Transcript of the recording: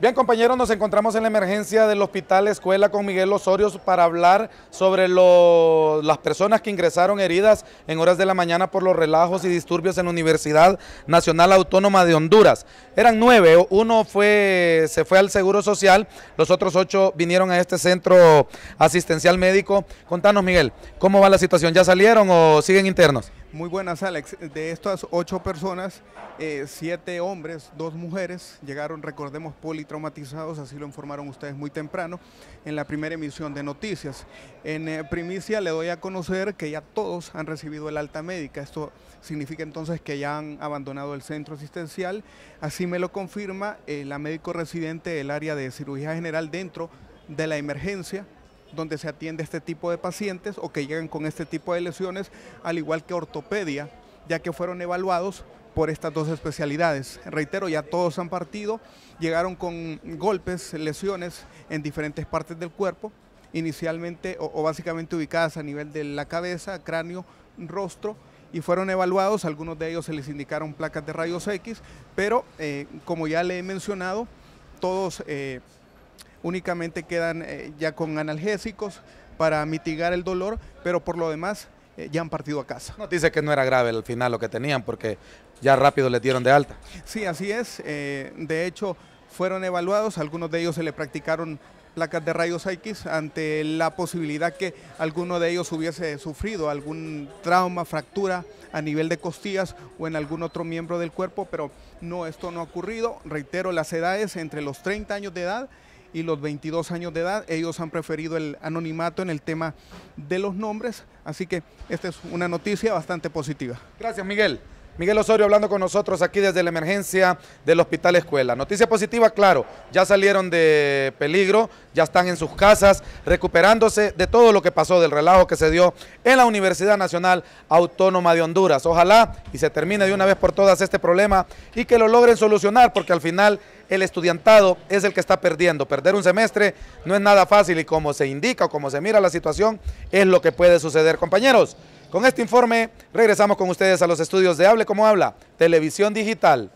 Bien compañeros, nos encontramos en la emergencia del Hospital Escuela con Miguel Osorio para hablar sobre las personas que ingresaron heridas en horas de la mañana por los relajos y disturbios en la Universidad Nacional Autónoma de Honduras. Eran nueve, uno fue, se fue al Seguro Social, los otros ocho vinieron a este centro asistencial médico. Contanos Miguel, ¿cómo va la situación? ¿Ya salieron o siguen internos? Muy buenas, Alex. De estas ocho personas, eh, siete hombres, dos mujeres llegaron, recordemos, politraumatizados, así lo informaron ustedes muy temprano en la primera emisión de noticias. En eh, primicia le doy a conocer que ya todos han recibido el alta médica. Esto significa entonces que ya han abandonado el centro asistencial. Así me lo confirma eh, la médico residente del área de cirugía general dentro de la emergencia donde se atiende este tipo de pacientes o que llegan con este tipo de lesiones, al igual que ortopedia, ya que fueron evaluados por estas dos especialidades. Reitero, ya todos han partido, llegaron con golpes, lesiones en diferentes partes del cuerpo, inicialmente o, básicamente ubicadas a nivel de la cabeza, cráneo, rostro, y fueron evaluados, algunos de ellos se les indicaron placas de rayos X, pero eh, como ya le he mencionado, todos... Eh, únicamente quedan eh, ya con analgésicos para mitigar el dolor, pero por lo demás eh, ya han partido a casa. No dice que no era grave al final lo que tenían porque ya rápido le dieron de alta. Sí, así es. Eh, de hecho, fueron evaluados, algunos de ellos se le practicaron placas de rayos X ante la posibilidad que alguno de ellos hubiese sufrido algún trauma, fractura a nivel de costillas o en algún otro miembro del cuerpo, pero no, esto no ha ocurrido. Reitero, las edades entre los 30 años de edad y los 22 años de edad. Ellos han preferido el anonimato en el tema de los nombres, así que esta es una noticia bastante positiva. Gracias, Miguel. Miguel Osorio hablando con nosotros aquí desde la emergencia del Hospital Escuela. Noticia positiva, claro, ya salieron de peligro, ya están en sus casas recuperándose de todo lo que pasó, del relajo que se dio en la Universidad Nacional Autónoma de Honduras. Ojalá y se termine de una vez por todas este problema y que lo logren solucionar, porque al final el estudiantado es el que está perdiendo. Perder un semestre no es nada fácil y como se indica o como se mira la situación, es lo que puede suceder, compañeros. Con este informe regresamos con ustedes a los estudios de Hable como habla, Televisión Digital.